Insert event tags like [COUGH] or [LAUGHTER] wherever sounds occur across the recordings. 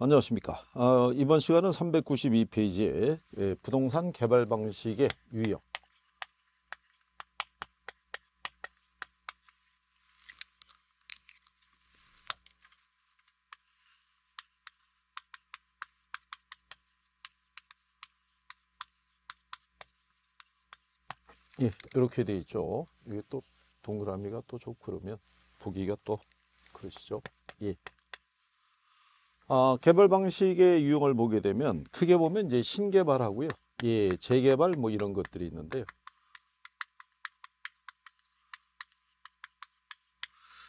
안녕하십니까. 아, 이번 시간은 392페이지에 예, 부동산 개발 방식의 유형 예, 이렇게 돼 있죠. 이게 또 동그라미가 또 좋고 그러면 보기가 또 그러시죠. 예. 어, 개발 방식의 유형을 보게 되면 크게 보면 이제 신개발하고요. 예, 재개발 뭐 이런 것들이 있는데요.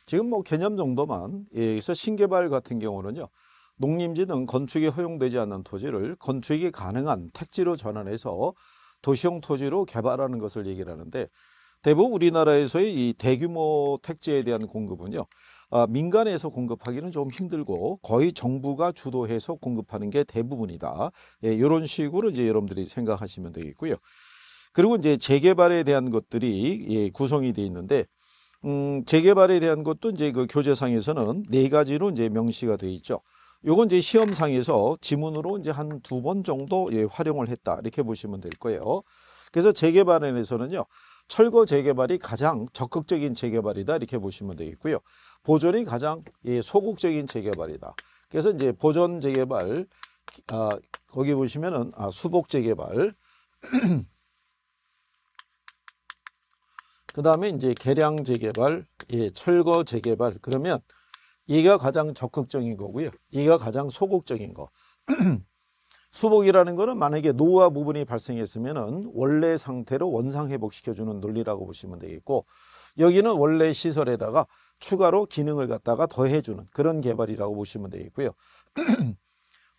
지금 뭐 개념 정도만 예, 그래서 신개발 같은 경우는요. 농림지 등 건축에 허용되지 않는 토지를 건축이 가능한 택지로 전환해서 도시형 토지로 개발하는 것을 얘기를 하는데 대부분 우리나라에서의 이 대규모 택지에 대한 공급은요. 어, 민간에서 공급하기는 좀 힘들고 거의 정부가 주도해서 공급하는 게 대부분이다. 예, 이런 식으로 이제 여러분들이 생각하시면 되겠고요. 그리고 이제 재개발에 대한 것들이 예, 구성이 돼 있는데 음, 재개발에 대한 것도 이제 그 교재상에서는 네 가지로 이제 명시가 돼 있죠. 요건 이제 시험상에서 지문으로 이제 한 두 번 정도 예, 활용을 했다 이렇게 보시면 될 거예요. 그래서 재개발에서는요 대해 철거 재개발이 가장 적극적인 재개발이다 이렇게 보시면 되겠고요. 보존이 가장 소극적인 재개발이다. 그래서 이제 보존 재개발 아, 거기 보시면은 아, 수복 재개발 [CLEARS THROAT] 그 다음에 이제 계량 재개발, 예, 철거 재개발 그러면 이가 가장 적극적인 거고요. 이가 가장 소극적인 거. [CLEARS THROAT] 수복이라는 거는 만약에 노화 부분이 발생했으면 원래 상태로 원상 회복시켜주는 논리라고 보시면 되겠고 여기는 원래 시설에다가 추가로 기능을 갖다가 더해주는 그런 개발이라고 보시면 되겠고요. [CLEARS THROAT]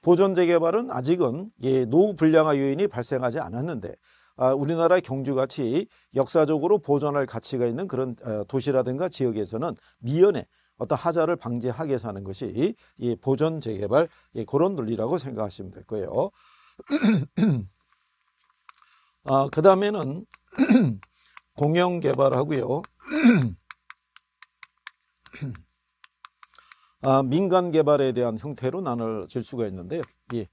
보존 재개발은 아직은 예, 노후 불량화 요인이 발생하지 않았는데 아, 우리나라 경주같이 역사적으로 보존할 가치가 있는 그런 어, 도시라든가 지역에서는 미연에 어떤 하자를 방지하게 사는 것이 이 보존 재개발 예, 그런 논리라고 생각하시면 될 거예요. [CLEARS THROAT] 아, 그 다음에는 [CLEARS THROAT] 공영 개발하고요. [CLEARS THROAT] 아, 민간 개발에 대한 형태로 나눠질 수가 있는데요. 예.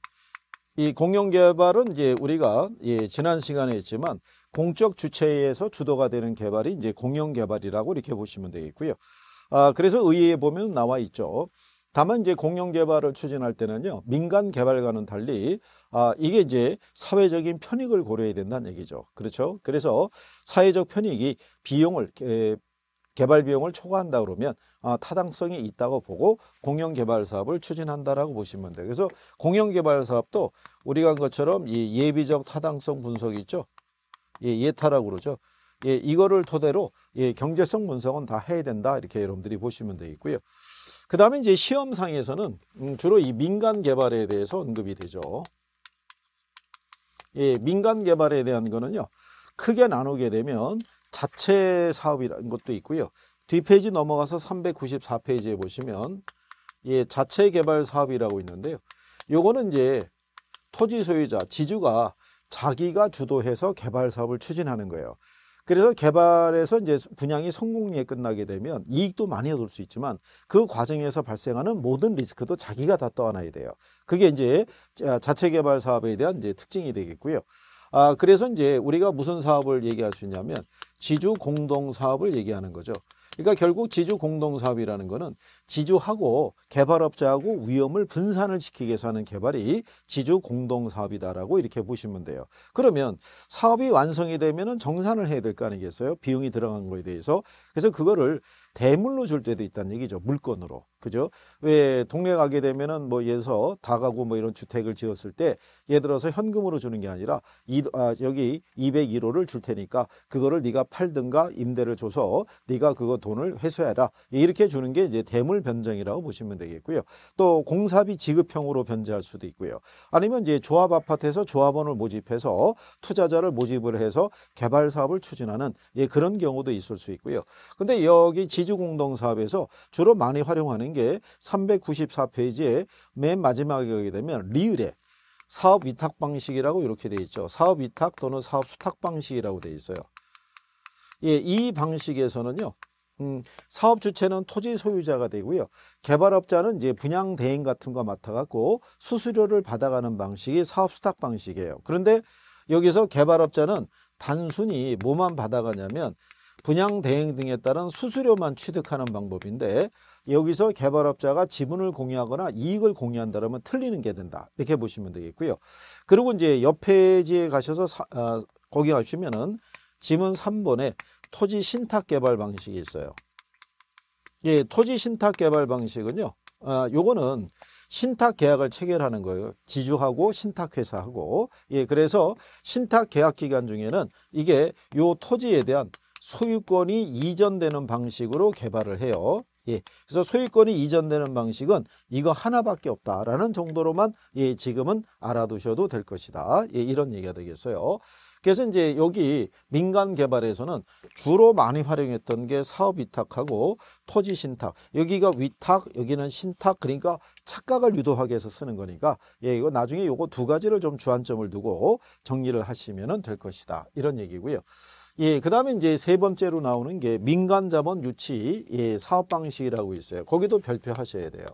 이 공영 개발은 이제 우리가 예, 지난 시간에 했지만 공적 주체에서 주도가 되는 개발이 이제 공영 개발이라고 이렇게 보시면 되겠고요. 아, 그래서 의회에 보면 나와 있죠. 다만 이제 공영 개발을 추진할 때는요. 민간 개발과는 달리 아, 이게 이제 사회적인 편익을 고려해야 된다는 얘기죠. 그렇죠? 그래서 사회적 편익이 비용을 에, 개발 비용을 초과한다 그러면 아, 타당성이 있다고 보고 공영 개발 사업을 추진한다라고 보시면 돼요. 그래서 공영 개발 사업도 우리가 한 것처럼 이 예비적 타당성 분석이 있죠. 예, 예타라고 그러죠. 예, 이거를 토대로 예, 경제성 분석은 다 해야 된다 이렇게 여러분들이 보시면 되겠고요. 그 다음에 이제 시험상에서는 음, 주로 이 민간 개발에 대해서 언급이 되죠. 예, 민간 개발에 대한 거는요. 크게 나누게 되면 자체 사업이라는 것도 있고요. 뒷페이지 넘어가서 394페이지에 보시면 예, 자체 개발 사업이라고 있는데요. 요거는 이제 토지 소유자, 지주가 자기가 주도해서 개발 사업을 추진하는 거예요. 그래서 개발에서 이제 분양이 성공리에 끝나게 되면 이익도 많이 얻을 수 있지만 그 과정에서 발생하는 모든 리스크도 자기가 다 떠안아야 돼요. 그게 이제 자체 개발 사업에 대한 이제 특징이 되겠고요. 아, 그래서 이제 우리가 무슨 사업을 얘기할 수 있냐면 지주 공동 사업을 얘기하는 거죠. 그러니까 결국 지주 공동 사업이라는 거는 지주하고 개발업자하고 위험을 분산을 시키기 위해서 하는 개발이 지주 공동사업이다라고 이렇게 보시면 돼요. 그러면 사업이 완성이 되면 정산을 해야 될 거 아니겠어요? 비용이 들어간 거에 대해서. 그래서 그거를 대물로 줄 때도 있다는 얘기죠. 물건으로. 그죠? 왜 동네 가게 되면은 뭐 예서 다가구 뭐 이런 주택을 지었을 때 예를 들어서 현금으로 주는 게 아니라 이, 아, 여기 201호를 줄 테니까 그거를 네가 팔든가 임대를 줘서 네가 그거 돈을 회수해라. 이렇게 주는 게 이제 대물 건물 변정이라고 보시면 되겠고요. 또 공사비 지급형으로 변제할 수도 있고요. 아니면 이제 조합 아파트에서 조합원을 모집해서 투자자를 모집을 해서 개발 사업을 추진하는 예, 그런 경우도 있을 수 있고요. 근데 여기 지주공동사업에서 주로 많이 활용하는 게 394페이지에 맨 마지막에 가게 되면 리을에 사업 위탁 방식이라고 이렇게 되어 있죠. 사업 위탁 또는 사업 수탁 방식이라고 되어 있어요. 예, 이 방식에서는요. 음, 사업 주체는 토지 소유자가 되고요. 개발업자는 이제 분양 대행 같은 거 맡아갖고 수수료를 받아가는 방식이 사업 수탁 방식이에요. 그런데 여기서 개발업자는 단순히 뭐만 받아가냐면 분양 대행 등에 따른 수수료만 취득하는 방법인데 여기서 개발업자가 지분을 공유하거나 이익을 공유한다면 틀리는 게 된다. 이렇게 보시면 되겠고요. 그리고 이제 옆 페이지에 가셔서 사, 아, 거기 가시면은 지문 3번에 토지 신탁 개발 방식이 있어요. 예, 토지 신탁 개발 방식은요. 아, 요거는 신탁 계약을 체결하는 거예요. 지주하고 신탁회사하고. 예, 그래서 신탁 계약 기간 중에는 이게 요 토지에 대한 소유권이 이전되는 방식으로 개발을 해요. 예, 그래서 소유권이 이전되는 방식은 이거 하나밖에 없다라는 정도로만 예, 지금은 알아두셔도 될 것이다. 예, 이런 얘기가 되겠어요. 그래서 이제 여기 민간 개발에서는 주로 많이 활용했던 게 사업 위탁하고 토지 신탁. 여기가 위탁, 여기는 신탁. 그러니까 착각을 유도하게해서 쓰는 거니까 예, 이거 나중에 요거 두 가지를 좀 주안점을 두고 정리를 하시면 될 것이다. 이런 얘기고요. 예, 그 다음에 이제 세 번째로 나오는 게 민간 자본 유치 예, 사업 방식이라고 있어요. 거기도 별표하셔야 돼요.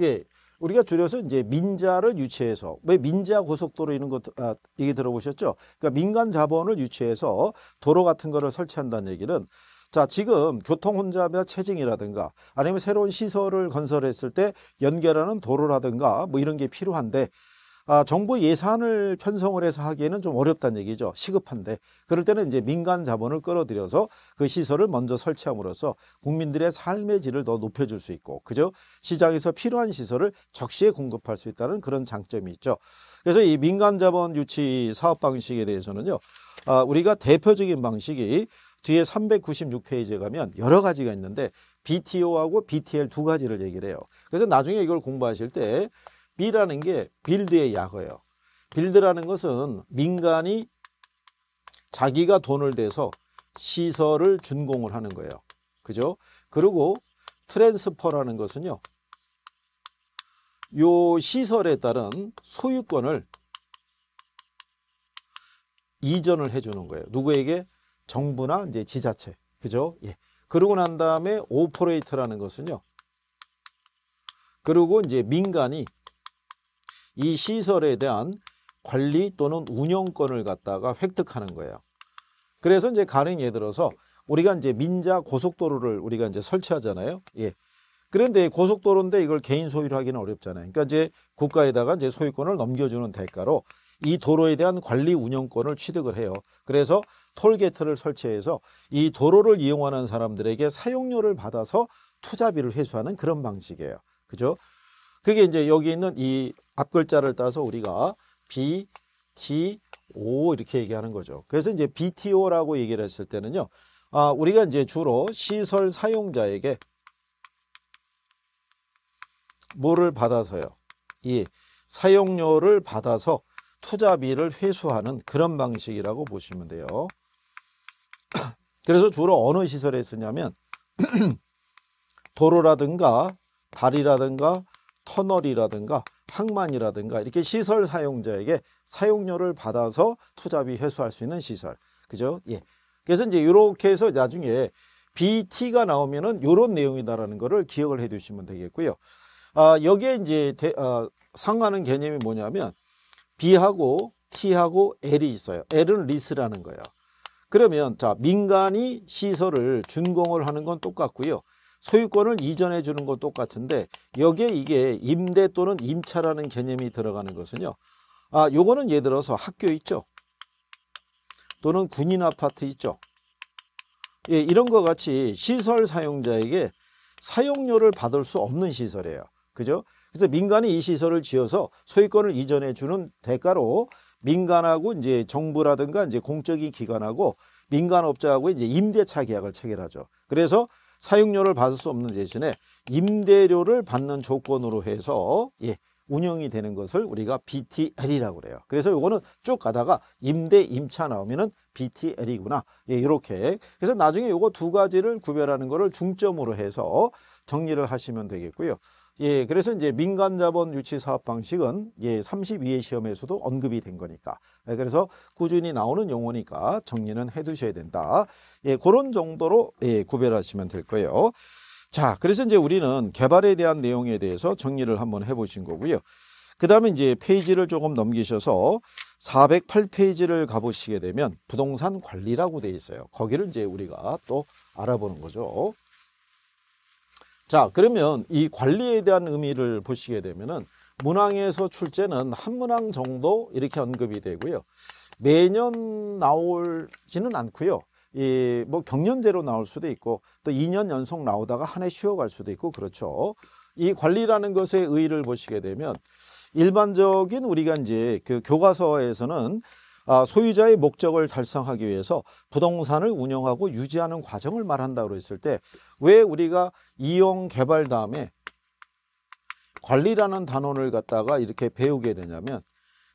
예. 우리가 줄여서 이제 민자를 유치해서 왜 민자 고속도로 이런 것 아, 얘기 들어보셨죠? 그러니까 민간 자본을 유치해서 도로 같은 거를 설치한다는 얘기는 자 지금 교통 혼잡이나 체증이라든가 아니면 새로운 시설을 건설했을 때 연결하는 도로라든가 뭐 이런 게 필요한데 아, 정부 예산을 편성을 해서 하기에는 좀 어렵다는 얘기죠. 시급한데. 그럴 때는 이제 민간 자본을 끌어들여서 그 시설을 먼저 설치함으로써 국민들의 삶의 질을 더 높여줄 수 있고, 그죠? 시장에서 필요한 시설을 적시에 공급할 수 있다는 그런 장점이 있죠. 그래서 이 민간 자본 유치 사업 방식에 대해서는요, 아, 우리가 대표적인 방식이 뒤에 396페이지에 가면 여러 가지가 있는데 BTO하고 BTL 두 가지를 얘기를 해요. 그래서 나중에 이걸 공부하실 때 B라는 게 빌드의 약어예요. 빌드라는 것은 민간이 자기가 돈을 대서 시설을 준공을 하는 거예요. 그죠? 그리고 트랜스퍼라는 것은요. 요 시설에 따른 소유권을 이전을 해주는 거예요. 누구에게? 정부나 이제 지자체. 그죠? 예. 그러고 난 다음에 오퍼레이터라는 것은요. 그리고 이제 민간이 이 시설에 대한 관리 또는 운영권을 갖다가 획득하는 거예요. 그래서 이제 가령 예를 들어서 우리가 이제 민자 고속도로를 우리가 이제 설치하잖아요. 예. 그런데 고속도로인데 이걸 개인 소유로 하기는 어렵잖아요. 그러니까 이제 국가에다가 이제 소유권을 넘겨주는 대가로 이 도로에 대한 관리 운영권을 취득을 해요. 그래서 톨게이트를 설치해서 이 도로를 이용하는 사람들에게 사용료를 받아서 투자비를 회수하는 그런 방식이에요. 그죠? 그게 이제 여기 있는 이 앞글자를 따서 우리가 B, T, O 이렇게 얘기하는 거죠. 그래서 이제 BTO라고 얘기를 했을 때는요. 아, 우리가 이제 주로 시설 사용자에게 뭐를 받아서요. 이 사용료를 받아서 투자비를 회수하는 그런 방식이라고 보시면 돼요. [CLEARS THROAT] 그래서 주로 어느 시설에 쓰냐면 [CLEARS THROAT] 도로라든가 다리라든가 터널이라든가 항만이라든가 이렇게 시설 사용자에게 사용료를 받아서 투자비 회수할 수 있는 시설. 그죠? 예. 그래서 이제 이렇게 해서 나중에 BT가 나오면은 요런 내용이다라는 거를 기억을 해 두시면 되겠고요. 아, 여기에 이제 대, 아, 상하는 개념이 뭐냐면 B하고 T하고 L이 있어요. L은 리스라는 거예요. 그러면 자 민간이 시설을 준공을 하는 건 똑같고요. 소유권을 이전해 주는 건 똑같은데 여기에 이게 임대 또는 임차라는 개념이 들어가는 것은요. 아, 요거는 예를 들어서 학교 있죠. 또는 군인 아파트 있죠. 예, 이런 거 같이 시설 사용자에게 사용료를 받을 수 없는 시설이에요. 그죠? 그래서 민간이 이 시설을 지어서 소유권을 이전해 주는 대가로 민간하고 이제 정부라든가 이제 공적인 기관하고 민간업자하고 이제 임대차 계약을 체결하죠. 그래서 사용료를 받을 수 없는 대신에 임대료를 받는 조건으로 해서 예, 운영이 되는 것을 우리가 BTL이라고 그래요. 그래서 요거는 쭉 가다가 임대 임차 나오면은 BTL이구나. 예, 이렇게. 그래서 나중에 요거 두 가지를 구별하는 거를 중점으로 해서 정리를 하시면 되겠고요. 예, 그래서 이제 민간 자본 유치 사업 방식은 예, 32회 시험에서도 언급이 된 거니까. 예, 그래서 꾸준히 나오는 용어니까 정리는 해 두셔야 된다. 예, 그런 정도로 예, 구별하시면 될 거예요. 자, 그래서 이제 우리는 개발에 대한 내용에 대해서 정리를 한번 해 보신 거고요. 그다음에 이제 페이지를 조금 넘기셔서 408페이지를 가보시게 되면 부동산 관리라고 돼 있어요. 거기를 이제 우리가 또 알아보는 거죠. 자 그러면 이 관리에 대한 의미를 보시게 되면은 문항에서 출제는 한 문항 정도 이렇게 언급이 되고요. 매년 나오지는 않고요. 이 뭐 경년제로 나올 수도 있고 또 2년 연속 나오다가 한 해 쉬어갈 수도 있고 그렇죠. 이 관리라는 것의 의의를 보시게 되면 일반적인 우리가 이제 그 교과서에서는 아, 소유자의 목적을 달성하기 위해서 부동산을 운영하고 유지하는 과정을 말한다고 했을 때 왜 우리가 이용 개발 다음에 관리라는 단원을 갖다가 이렇게 배우게 되냐면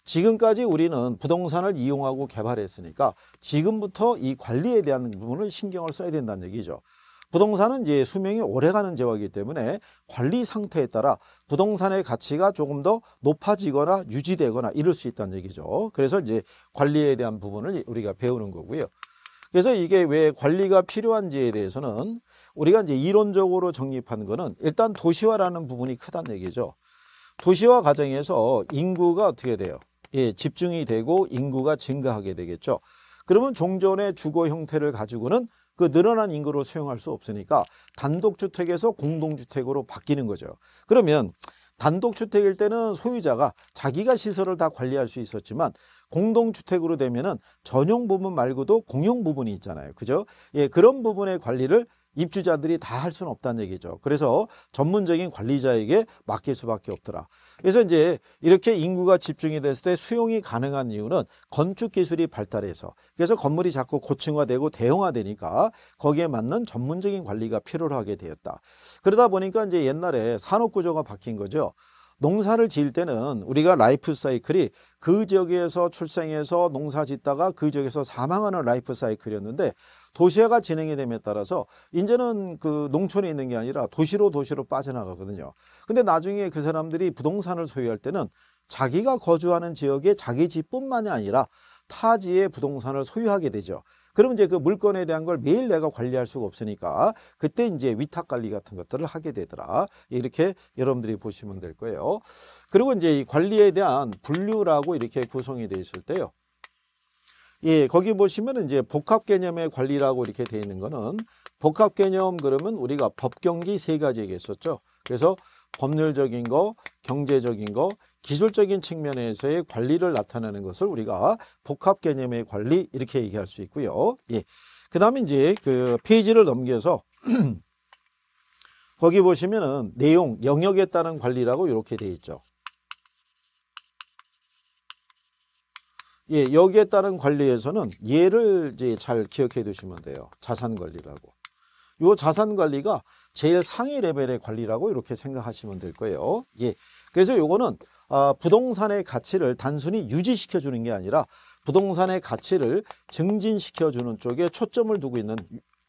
지금까지 우리는 부동산을 이용하고 개발했으니까 지금부터 이 관리에 대한 부분을 신경을 써야 된다는 얘기죠. 부동산은 이제 수명이 오래가는 재화이기 때문에 관리 상태에 따라 부동산의 가치가 조금 더 높아지거나 유지되거나 이럴 수 있다는 얘기죠. 그래서 이제 관리에 대한 부분을 우리가 배우는 거고요. 그래서 이게 왜 관리가 필요한지에 대해서는 우리가 이제 이론적으로 정립한 거는 일단 도시화라는 부분이 크다는 얘기죠. 도시화 과정에서 인구가 어떻게 돼요? 예, 집중이 되고 인구가 증가하게 되겠죠. 그러면 종전의 주거 형태를 가지고는 그 늘어난 인구로 수용할 수 없으니까 단독주택에서 공동주택으로 바뀌는 거죠. 그러면 단독주택일 때는 소유자가 자기가 시설을 다 관리할 수 있었지만 공동주택으로 되면은 전용 부분 말고도 공용 부분이 있잖아요. 그죠? 예, 그런 부분의 관리를 입주자들이 다 할 수는 없다는 얘기죠. 그래서 전문적인 관리자에게 맡길 수밖에 없더라. 그래서 이제 이렇게 인구가 집중이 됐을 때 수용이 가능한 이유는 건축 기술이 발달해서 그래서 건물이 자꾸 고층화되고 대형화되니까 거기에 맞는 전문적인 관리가 필요하게 로 되었다. 그러다 보니까 이제 옛날에 산업 구조가 바뀐 거죠. 농사를 지을 때는 우리가 라이프 사이클이 그 지역에서 출생해서 농사 짓다가 그 지역에서 사망하는 라이프 사이클이었는데 도시화가 진행이 됨에 따라서 이제는 그 농촌에 있는 게 아니라 도시로 도시로 빠져나가거든요. 근데 나중에 그 사람들이 부동산을 소유할 때는 자기가 거주하는 지역에 자기 집뿐만이 아니라 타지의 부동산을 소유하게 되죠. 그럼 이제 그 물건에 대한 걸 매일 내가 관리할 수가 없으니까 그때 이제 위탁 관리 같은 것들을 하게 되더라. 이렇게 여러분들이 보시면 될 거예요. 그리고 이제 이 관리에 대한 분류라고 이렇게 구성이 돼 있을 때요. 예, 거기 보시면 이제 복합 개념의 관리라고 이렇게 돼 있는 거는 복합 개념 그러면 우리가 법경기 세 가지 얘기했었죠. 그래서 법률적인 거, 경제적인 거, 기술적인 측면에서의 관리를 나타내는 것을 우리가 복합 개념의 관리 이렇게 얘기할 수 있고요. 예. 그 다음에 이제 그 페이지를 넘겨서 [CLEARS THROAT] 거기 보시면은 내용 영역에 따른 관리라고 이렇게 되어 있죠. 예, 여기에 따른 관리에서는 예를 이제 잘 기억해 두시면 돼요. 자산 관리라고. 요 자산 관리가 제일 상위 레벨의 관리라고 이렇게 생각하시면 될 거예요. 예. 그래서 요거는 아, 부동산의 가치를 단순히 유지시켜 주는 게 아니라 부동산의 가치를 증진시켜 주는 쪽에 초점을 두고 있는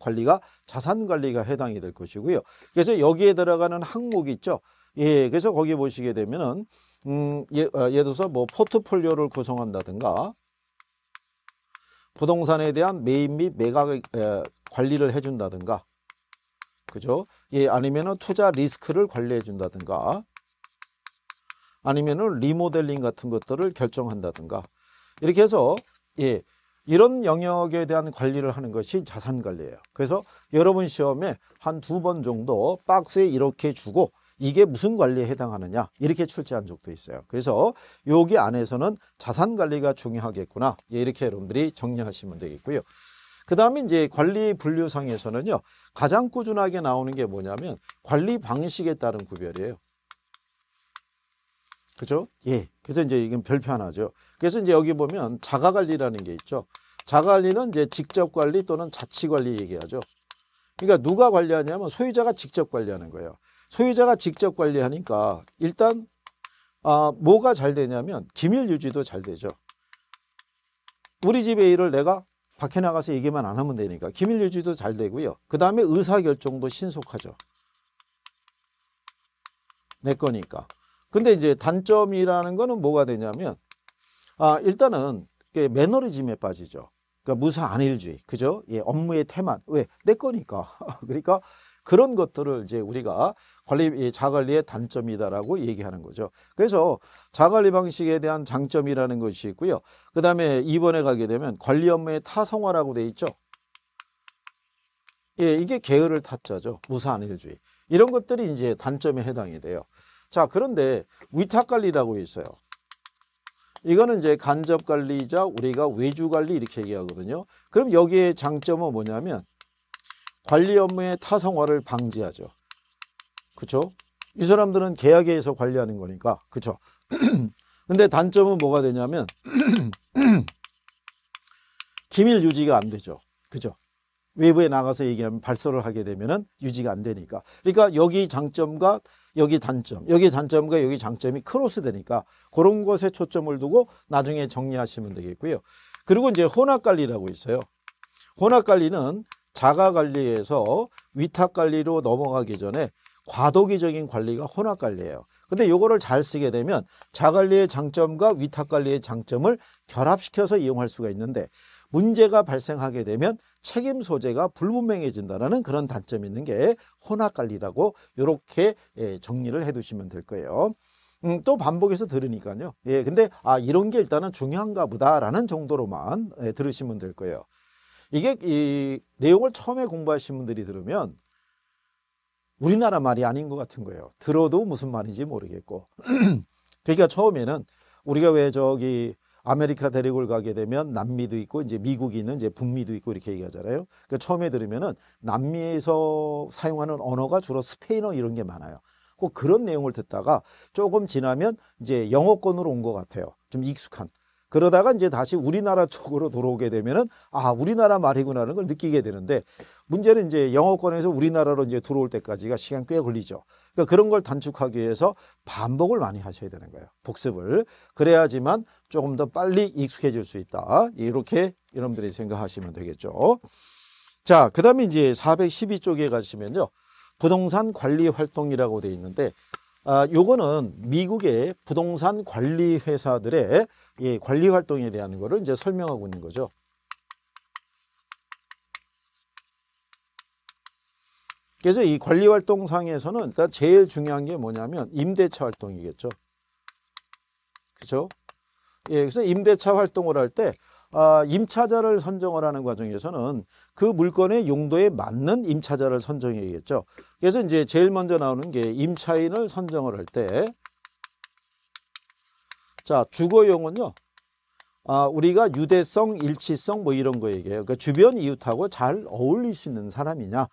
관리가 자산관리가 해당이 될 것이고요. 그래서 여기에 들어가는 항목이 있죠. 예, 그래서 거기 보시게 되면은 음, 예, 어, 예를 들어서 뭐 포트폴리오를 구성한다든가 부동산에 대한 매입 및 매각 에, 관리를 해준다든가 그죠? 예, 아니면은 투자 리스크를 관리해 준다든가 아니면은 리모델링 같은 것들을 결정한다든가 이렇게 해서 예 이런 영역에 대한 관리를 하는 것이 자산 관리예요. 그래서 여러분 시험에 한 두 번 정도 박스에 이렇게 주고 이게 무슨 관리에 해당하느냐 이렇게 출제한 적도 있어요. 그래서 여기 안에서는 자산 관리가 중요하겠구나 예, 이렇게 여러분들이 정리하시면 되겠고요. 그 다음에 이제 관리 분류상에서는요 가장 꾸준하게 나오는 게 뭐냐면 관리 방식에 따른 구별이에요. 그죠? 예. 그래서 이제 이건 별표 하나죠. 그래서 이제 여기 보면 자가 관리라는 게 있죠. 자가 관리는 이제 직접 관리 또는 자치 관리 얘기하죠. 그러니까 누가 관리하냐면 소유자가 직접 관리하는 거예요. 소유자가 직접 관리하니까 일단 아, 뭐가 잘 되냐면 기밀 유지도 잘 되죠. 우리 집의 일을 내가 밖에 나가서 얘기만 안 하면 되니까 기밀 유지도 잘 되고요. 그 다음에 의사결정도 신속하죠. 내 거니까. 근데 이제 단점이라는 거는 뭐가 되냐면 아 일단은 매너리즘에 빠지죠. 그러니까 무사 안일주의, 그죠? 예, 업무의 태만 왜 내 거니까. [LAUGHS] 그러니까 그런 것들을 이제 우리가 관리 자관리의 단점이다라고 얘기하는 거죠. 그래서 자관리 방식에 대한 장점이라는 것이 있고요. 그 다음에 이번에 가게 되면 관리 업무의 타성화라고 돼 있죠. 예, 이게 게을을타짜죠 무사안일주의. 이런 것들이 이제 단점에 해당이 돼요. 자 그런데 위탁관리라고 있어요. 이거는 이제 간접관리이자 우리가 외주관리 이렇게 얘기하거든요. 그럼 여기에 장점은 뭐냐면 관리 업무의 타성화를 방지하죠. 그렇죠? 이 사람들은 계약에 의해서 관리하는 거니까 그렇죠? [CLEARS THROAT] 근데 단점은 뭐가 되냐면 [CLEARS THROAT] 기밀 유지가 안 되죠. 그죠? 외부에 나가서 얘기하면 발설을 하게 되면은 유지가 안 되니까. 그러니까 여기 장점과 여기 단점, 여기 단점과 여기 장점이 크로스 되니까 그런 것에 초점을 두고 나중에 정리하시면 되겠고요. 그리고 이제 혼합 관리라고 있어요. 혼합 관리는 자가 관리에서 위탁 관리로 넘어가기 전에 과도기적인 관리가 혼합 관리예요. 근데 요거를 잘 쓰게 되면 자관리의 장점과 위탁관리의 장점을 결합시켜서 이용할 수가 있는데 문제가 발생하게 되면 책임 소재가 불분명해진다라는 그런 단점이 있는 게 혼합관리라고 이렇게 예, 정리를 해두시면 될 거예요. 음, 또 반복해서 들으니까요. 예, 근데 아 이런 게 일단은 중요한가 보다라는 정도로만 예, 들으시면 될 거예요. 이게 이 내용을 처음에 공부하신 분들이 들으면 우리나라 말이 아닌 것 같은 거예요. 들어도 무슨 말인지 모르겠고. [CLEARS THROAT] 그러니까 처음에는 우리가 왜 저기 아메리카 대륙을 가게 되면 남미도 있고 이제 미국이 있는 이제 북미도 있고 이렇게 얘기하잖아요. 그러니까 처음에 들으면은 남미에서 사용하는 언어가 주로 스페인어 이런 게 많아요. 꼭 그런 내용을 듣다가 조금 지나면 이제 영어권으로 온 것 같아요. 좀 익숙한. 그러다가 이제 다시 우리나라 쪽으로 돌아오게 되면은 아 우리나라 말이구나라는 걸 느끼게 되는데 문제는 이제 영어권에서 우리나라로 이제 들어올 때까지가 시간 꽤 걸리죠. 그러니까 그런 걸 단축하기 위해서 반복을 많이 하셔야 되는 거예요. 복습을 그래야지만 조금 더 빨리 익숙해질 수 있다. 이렇게 여러분들이 생각하시면 되겠죠. 자, 그다음에 이제 412쪽에 가시면요. 부동산 관리 활동이라고 돼 있는데 아, 요거는 미국의 부동산 관리 회사들의 예, 관리 활동에 대한 거를 이제 설명하고 있는 거죠. 그래서 이 관리 활동상에서는 일단 제일 중요한 게 뭐냐면 임대차 활동이겠죠. 그죠? 예, 그래서 임대차 활동을 할때 아, 임차자를 선정을 하는 과정에서는 그 물건의 용도에 맞는 임차자를 선정해야겠죠. 그래서 이제 제일 먼저 나오는 게 임차인을 선정을 할 때 자, 주거용은요. 아, 우리가 유대성, 일치성 뭐 이런 거 얘기해요. 그러니까 주변 이웃하고 잘 어울릴 수 있는 사람이냐.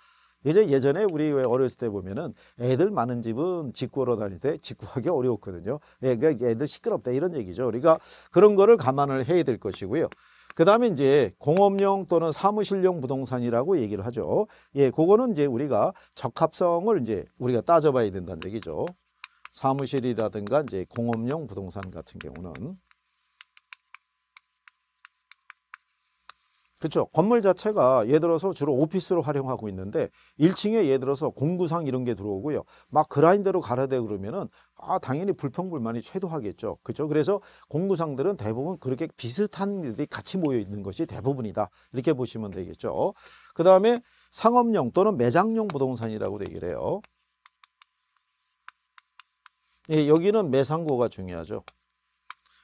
예전 예전에 우리 어렸을 때 보면은 애들 많은 집은 직구하러 다닐 때 직구하기 어려웠거든요. 예, 그러니까 애들 시끄럽다 이런 얘기죠. 그러니까 그런 거를 감안을 해야 될 것이고요. 그다음에 이제 공업용 또는 사무실용 부동산이라고 얘기를 하죠. 예, 그거는 이제 우리가 적합성을 이제 우리가 따져봐야 된다는 얘기죠. 사무실이라든가 이제 공업용 부동산 같은 경우는 그렇죠. 건물 자체가 예를 들어서 주로 오피스로 활용하고 있는데 1층에 예를 들어서 공구상 이런 게 들어오고요. 막 그라인더로 갈아대 그러면은 아 당연히 불평불만이 최도하겠죠. 그렇죠. 그래서 공구상들은 대부분 그렇게 비슷한 일이 들 같이 모여 있는 것이 대부분이다. 이렇게 보시면 되겠죠. 그 다음에 상업용 또는 매장용 부동산이라고 되기를 해요. 예, 여기는 매상고가 중요하죠.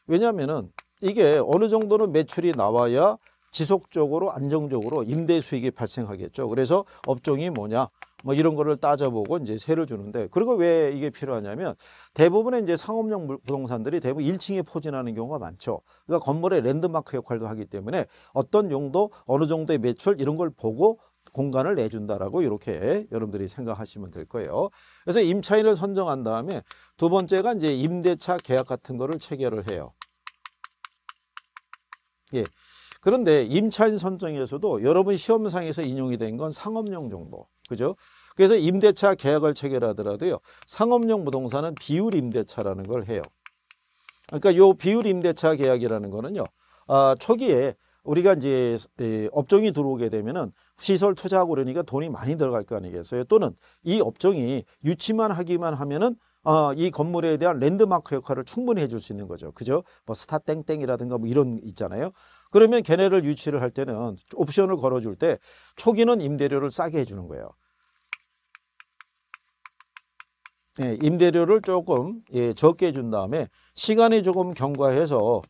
왜냐하면은 이게 어느 정도는 매출이 나와야 지속적으로 안정적으로 임대 수익이 발생하겠죠. 그래서 업종이 뭐냐 뭐 이런 거를 따져보고 이제 세를 주는데 그리고 왜 이게 필요하냐면 대부분의 이제 상업용 부동산들이 대부분 1층에 포진하는 경우가 많죠. 그러니까 건물의 랜드마크 역할도 하기 때문에 어떤 용도 어느 정도의 매출 이런 걸 보고 공간을 내준다라고 이렇게 여러분들이 생각하시면 될 거예요. 그래서 임차인을 선정한 다음에 두 번째가 이제 임대차 계약 같은 거를 체결을 해요. 예, 그런데 임차인 선정에서도 여러분 시험상에서 인용이 된 건 상업용 정도. 그죠? 그래서 임대차 계약을 체결하더라도요. 상업용 부동산은 비율 임대차라는 걸 해요. 그러니까 요 비율 임대차 계약이라는 거는요. 아, 초기에 우리가 이제 업종이 들어오게 되면은 시설 투자하고 그러니까 돈이 많이 들어갈 거 아니겠어요? 또는 이 업종이 유치만 하기만 하면은 어, 이 건물에 대한 랜드마크 역할을 충분히 해줄 수 있는 거죠. 그죠? 뭐 스타 땡땡이라든가 뭐 이런 있잖아요. 그러면 걔네를 유치를 할 때는 옵션을 걸어줄 때 초기는 임대료를 싸게 해주는 거예요. 예, 임대료를 조금 예, 적게 해준 다음에 시간이 조금 경과해서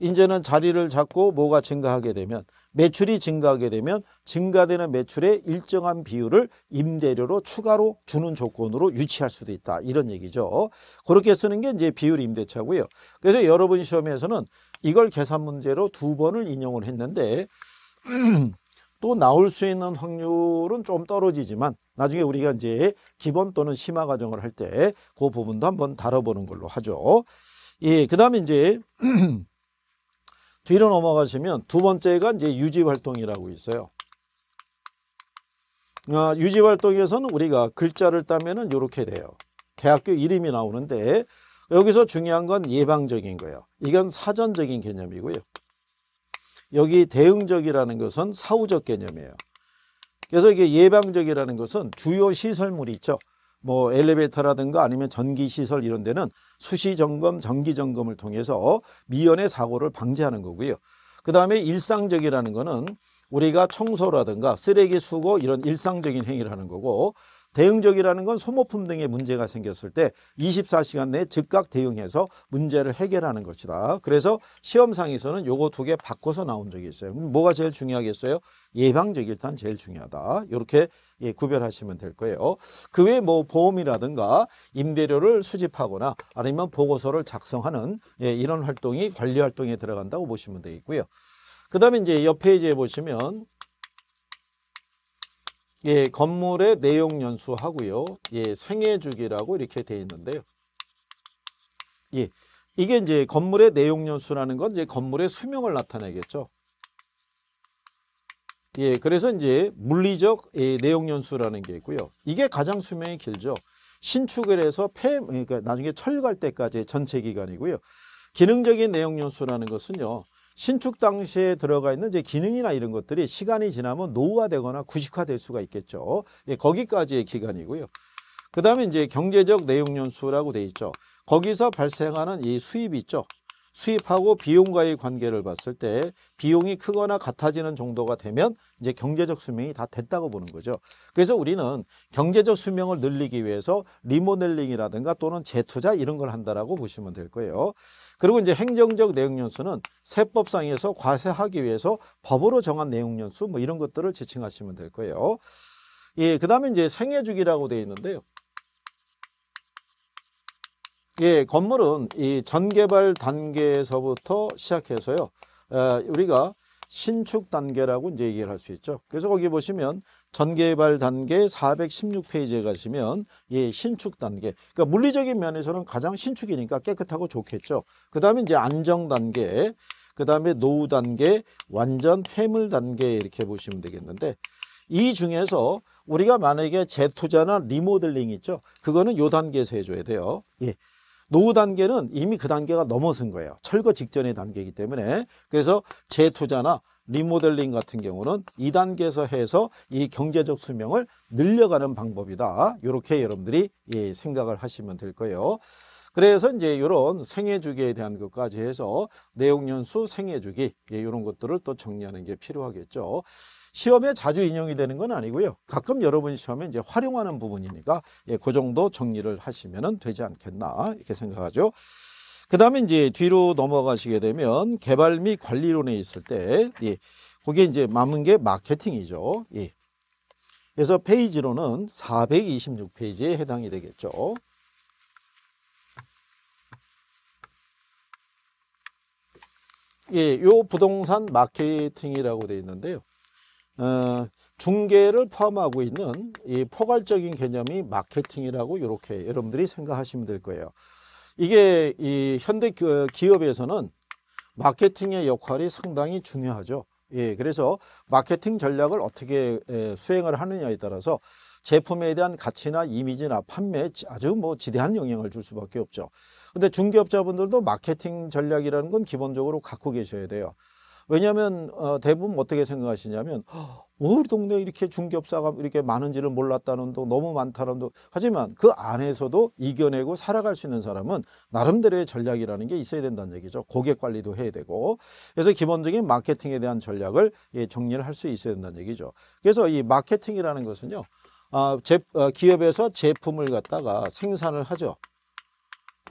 이제는 자리를 잡고 뭐가 증가하게 되면 매출이 증가하게 되면 증가되는 매출의 일정한 비율을 임대료로 추가로 주는 조건으로 유치할 수도 있다 이런 얘기죠 그렇게 쓰는 게 이제 비율 임대차고요 그래서 여러분 시험에서는 이걸 계산 문제로 두 번을 인용을 했는데 [CLEARS THROAT] 또 나올 수 있는 확률은 좀 떨어지지만 나중에 우리가 이제 기본 또는 심화 과정을 할 때 그 부분도 한번 다뤄보는 걸로 하죠. 예, 그 다음에 이제 [CLEARS THROAT] 뒤로 넘어가시면 두 번째가 이제 유지 활동이라고 있어요. 아, 유지 활동에서는 우리가 글자를 따면은 이렇게 돼요. 대학교 이름이 나오는데 여기서 중요한 건 예방적인 거예요. 이건 사전적인 개념이고요. 여기 대응적이라는 것은 사후적 개념이에요. 그래서 이게 예방적이라는 것은 주요 시설물이 있죠. 뭐 엘리베이터라든가 아니면 전기시설 이런 데는 수시점검, 전기점검을 통해서 미연의 사고를 방지하는 거고요. 그 다음에 일상적이라는 거는 우리가 청소라든가 쓰레기 수거 이런 일상적인 행위를 하는 거고 대응적이라는 건 소모품 등의 문제가 생겼을 때 24시간 내에 즉각 대응해서 문제를 해결하는 것이다. 그래서 시험상에서는 요거 두 개 바꿔서 나온 적이 있어요. 뭐가 제일 중요하겠어요? 예방적일단 제일 중요하다. 이렇게 예, 구별하시면 될 거예요. 그외뭐 보험이라든가 임대료를 수집하거나 아니면 보고서를 작성하는 예, 이런 활동이 관리 활동에 들어간다고 보시면 되겠고요. 그 다음에 이제 옆 페이지에 보시면 예, 건물의 내용 연수하고요. 예, 생애 주기라고 이렇게 돼 있는데요. 예. 이게 이제 건물의 내용 연수라는 건 이제 건물의 수명을 나타내겠죠. 예, 그래서 이제 물리적 예, 내용 연수라는 게 있고요. 이게 가장 수명이 길죠. 신축을 해서 폐 그러니까 나중에 철거할 때까지 전체 기간이고요. 기능적인 내용 연수라는 것은요. 신축 당시에 들어가 있는 이제 기능이나 이런 것들이 시간이 지나면 노후화되거나 구식화될 수가 있겠죠. 예, 거기까지의 기간이고요. 그 다음에 이제 경제적 내용연수라고 돼 있죠. 거기서 발생하는 이 수입이 있죠. 수입하고 비용과의 관계를 봤을 때 비용이 크거나 같아지는 정도가 되면 이제 경제적 수명이 다 됐다고 보는 거죠. 그래서 우리는 경제적 수명을 늘리기 위해서 리모델링이라든가 또는 재투자 이런 걸 한다라고 보시면 될 거예요. 그리고 이제 행정적 내용연수는 세법상에서 과세하기 위해서 법으로 정한 내용연수 뭐 이런 것들을 지칭하시면 될 거예요. 예, 그다음에 이제 생애주기라고 되어 있는데요. 예, 건물은 이 전개발 단계에서부터 시작해서요. 우리가 신축 단계라고 이제 얘기를 할 수 있죠. 그래서 거기 보시면 전개발 단계 416페이지에 가시면 예, 신축 단계. 그러니까 물리적인 면에서는 가장 신축이니까 깨끗하고 좋겠죠. 그다음에 이제 안정 단계, 그다음에 노후 단계, 완전 폐물 단계 이렇게 보시면 되겠는데 이 중에서 우리가 만약에 재투자나 리모델링 있죠. 그거는 요 단계에서 해줘야 돼요. 예. 노후 단계는 이미 그 단계가 넘어선 거예요. 철거 직전의 단계이기 때문에 그래서 재투자나 리모델링 같은 경우는 2단계에서 해서 이 경제적 수명을 늘려가는 방법이다. 이렇게 여러분들이 예, 생각을 하시면 될 거예요. 그래서 이제 이런 생애주기에 대한 것까지 해서 내용연수 생애주기 예, 이런 것들을 또 정리하는 게 필요하겠죠. 시험에 자주 인용이 되는 건 아니고요. 가끔 여러분 이 시험에 이제 활용하는 부분이니까 예, 그 정도 정리를 하시면 되지 않겠나 이렇게 생각하죠. 그 다음에 이제 뒤로 넘어가시게 되면 개발 및 관리론에 있을 때 예, 거기에 이제 남은 게 마케팅이죠. 예. 그래서 페이지로는 426페이지에 해당이 되겠죠. 예, 요 부동산 마케팅이라고 되어 있는데요. 어, 중개를 포함하고 있는 이 포괄적인 개념이 마케팅이라고 이렇게 여러분들이 생각하시면 될 거예요. 이게 이 현대 어, 기업에서는 마케팅의 역할이 상당히 중요하죠. 예, 그래서 마케팅 전략을 어떻게 수행을 하느냐에 따라서 제품에 대한 가치나 이미지나 판매에 아주 뭐 지대한 영향을 줄 수밖에 없죠. 근데 중개업자분들도 마케팅 전략이라는 건 기본적으로 갖고 계셔야 돼요. 왜냐하면 어, 대부분 어떻게 생각하시냐면 어, 우리 동네 이렇게 중개업사가 이렇게 많은지를 몰랐다는 동 너무 많다는 동 하지만 그 안에서도 이겨내고 살아갈 수 있는 사람은 나름대로의 전략이라는 게 있어야 된다는 얘기죠. 고객 관리도 해야 되고 그래서 기본적인 마케팅에 대한 전략을 예, 정리를 할 수 있어야 된다는 얘기죠. 그래서 이 마케팅이라는 것은요. 아, 제, 아, 기업에서 제품을 갖다가 생산을 하죠.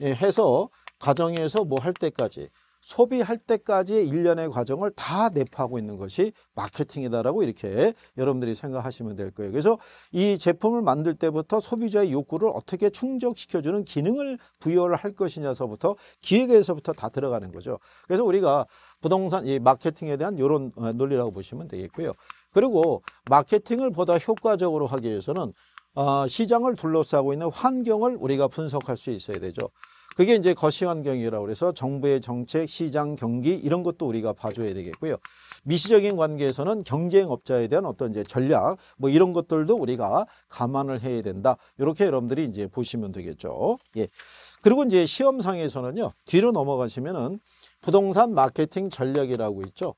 예, 해서 가정에서 뭐 할 때까지 소비할 때까지의 일련의 과정을 다 내포하고 있는 것이 마케팅이다라고 이렇게 여러분들이 생각하시면 될 거예요. 그래서 이 제품을 만들 때부터 소비자의 욕구를 어떻게 충족시켜주는 기능을 부여를 할 것이냐서부터 기획에서부터 다 들어가는 거죠. 그래서 우리가 부동산 이 마케팅에 대한 이런 어, 논리라고 보시면 되겠고요. 그리고 마케팅을 보다 효과적으로 하기 위해서는 어, 시장을 둘러싸고 있는 환경을 우리가 분석할 수 있어야 되죠. 그게 이제 거시 환경이라고 그래서 정부의 정책, 시장, 경기 이런 것도 우리가 봐줘야 되겠고요. 미시적인 관계에서는 경쟁업자에 대한 어떤 이제 전략 뭐 이런 것들도 우리가 감안을 해야 된다. 이렇게 여러분들이 이제 보시면 되겠죠. 예. 그리고 이제 시험상에서는요. 뒤로 넘어가시면은 부동산 마케팅 전략이라고 있죠.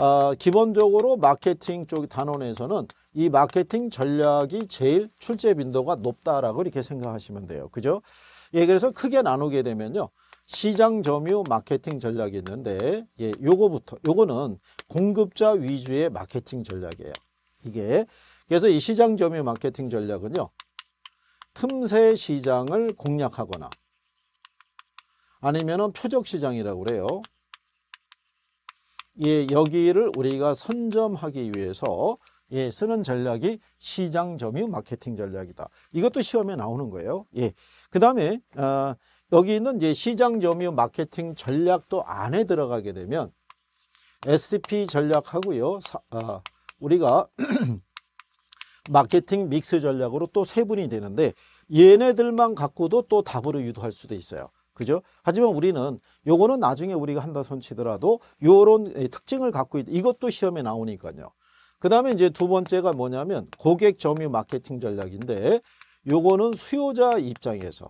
어, 기본적으로 마케팅 쪽 단원에서는 이 마케팅 전략이 제일 출제 빈도가 높다라고 이렇게 생각하시면 돼요. 그죠? 예, 그래서 크게 나누게 되면요. 시장 점유 마케팅 전략이 있는데 예, 요거부터 요거는 공급자 위주의 마케팅 전략이에요. 이게 그래서 이 시장 점유 마케팅 전략은요. 틈새 시장을 공략하거나 아니면은 표적 시장이라고 그래요. 예, 여기를 우리가 선점하기 위해서 예, 쓰는 전략이 시장 점유 마케팅 전략이다. 이것도 시험에 나오는 거예요. 예. 그다음에 어, 여기 있는 이제 시장 점유 마케팅 전략도 안에 들어가게 되면 SCP 전략하고요. 사, 어, 우리가 [CLEARS THROAT] 마케팅 믹스 전략으로 또 세분이 되는데 얘네들만 갖고도 또 답으로 유도할 수도 있어요. 그죠? 하지만 우리는 요거는 나중에 우리가 한다 손치더라도 요런 예, 특징을 갖고 있 이것도 시험에 나오니까요. 그 다음에 이제 두 번째가 뭐냐면 고객 점유 마케팅 전략인데 요거는 수요자 입장에서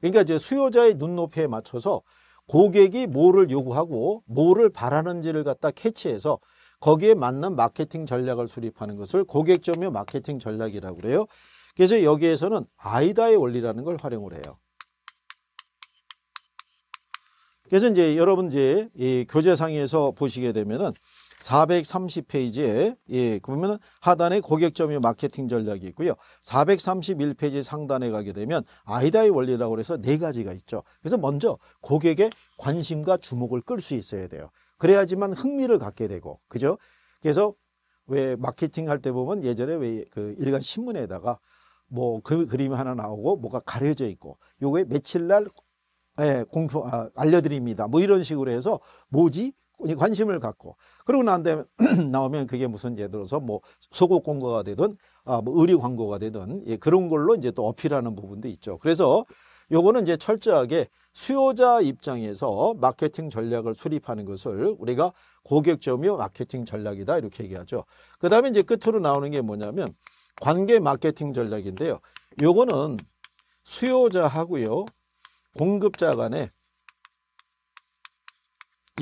그러니까 이제 수요자의 눈높이에 맞춰서 고객이 뭐를 요구하고 뭐를 바라는지를 갖다 캐치해서 거기에 맞는 마케팅 전략을 수립하는 것을 고객 점유 마케팅 전략이라고 그래요. 그래서 여기에서는 아이다의 원리라는 걸 활용을 해요. 그래서 이제 여러분 이제 이 교재상에서 보시게 되면은 4 3 0 페이지에 예, 그러면 하단에 고객점 유 마케팅 전략이 있고요. 4 3 1 페이지 상단에 가게 되면 아이다의 원리라고 해서 네 가지가 있죠. 그래서 먼저 고객의 관심과 주목을 끌 수 있어야 돼요. 그래야지만 흥미를 갖게 되고 그죠? 그래서 왜 마케팅 할 때 보면 예전에 왜 그 일간 신문에다가 뭐그 그림 하나 나오고 뭐가 가려져 있고 요게 며칠 날 예, 공포 아, 알려드립니다. 뭐 이런 식으로 해서 뭐지 관심을 갖고 그러고 난 다음에 [CLEARS THROAT] 나오면 그게 무슨 예를 들어서 뭐 소국 공고가 되든 아, 뭐 의류 광고가 되든 예, 그런 걸로 이제 또 어필하는 부분도 있죠. 그래서 요거는 이제 철저하게 수요자 입장에서 마케팅 전략을 수립하는 것을 우리가 고객점유 마케팅 전략이다 이렇게 얘기하죠. 그 다음에 이제 끝으로 나오는 게 뭐냐면 관계 마케팅 전략인데요. 요거는 수요자하고요 공급자 간에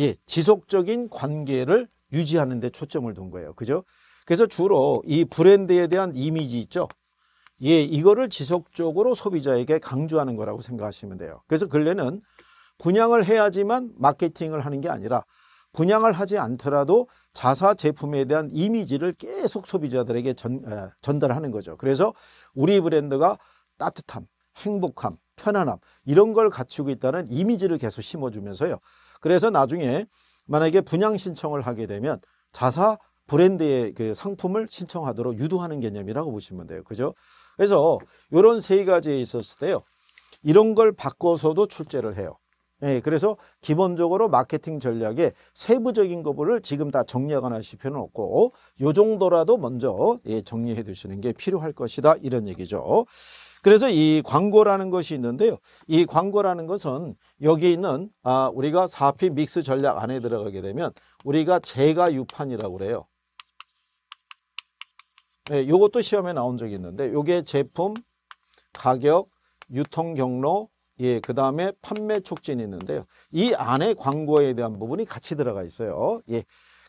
예, 지속적인 관계를 유지하는 데 초점을 둔 거예요. 그죠? 그래서 주로 이 브랜드에 대한 이미지 있죠? 예, 이거를 지속적으로 소비자에게 강조하는 거라고 생각하시면 돼요. 그래서 근래는 분양을 해야지만 마케팅을 하는 게 아니라 분양을 하지 않더라도 자사 제품에 대한 이미지를 계속 소비자들에게 전, 에, 전달하는 거죠. 그래서 우리 브랜드가 따뜻함, 행복함, 편안함 이런 걸 갖추고 있다는 이미지를 계속 심어주면서요. 그래서 나중에 만약에 분양 신청을 하게 되면 자사 브랜드의 그 상품을 신청하도록 유도하는 개념이라고 보시면 돼요. 그죠? 그래서 이런 세 가지에 있었을 때요. 이런 걸 바꿔서도 출제를 해요. 예, 그래서 기본적으로 마케팅 전략의 세부적인 거부를 지금 다 정리하실 필요는 없고 요 정도라도 먼저 예, 정리해 두시는 게 필요할 것이다 이런 얘기죠. 그래서 이 광고라는 것이 있는데요. 이 광고라는 것은 여기 있는 아, 우리가 4P 믹스 전략 안에 들어가게 되면 우리가 제가 유판이라고 그래요. 네, 요것도 시험에 나온 적이 있는데 요게 제품, 가격, 유통 경로, 예, 그 다음에 판매 촉진이 있는데요. 이 안에 광고에 대한 부분이 같이 들어가 있어요. 예.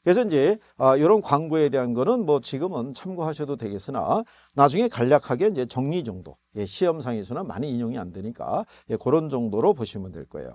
그래서 이제 아, 이런 광고에 대한 거는 뭐 지금은 참고하셔도 되겠으나 나중에 간략하게 이제 정리 정도 예, 시험상에서는 많이 인용이 안 되니까 예, 그런 정도로 보시면 될 거예요.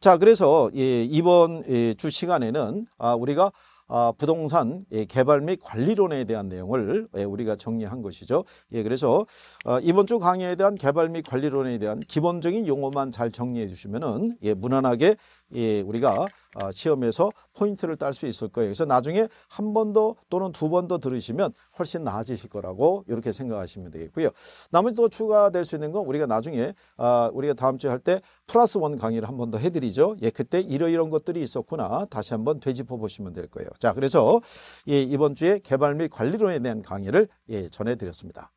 자 그래서 예, 이번 예, 주 시간에는 아, 우리가 아, 부동산 예, 개발 및 관리론에 대한 내용을 예, 우리가 정리한 것이죠. 예, 그래서 아, 이번 주 강의에 대한 개발 및 관리론에 대한 기본적인 용어만 잘 정리해 주시면은 예, 무난하게 예, 우리가 아, 시험에서 포인트를 딸 수 있을 거예요. 그래서 나중에 한 번 더 또는 두 번 더 들으시면 훨씬 나아지실 거라고 이렇게 생각하시면 되겠고요. 나머지 또 추가될 수 있는 건 우리가 나중에 아, 우리가 다음 주에 할 때 플러스 원 강의를 한 번 더 해드리죠. 예, 그때 이러이런 것들이 있었구나 다시 한 번 되짚어 보시면 될 거예요. 자, 그래서 예, 이번 주에 개발 및 관리론에 대한 강의를 예, 전해드렸습니다.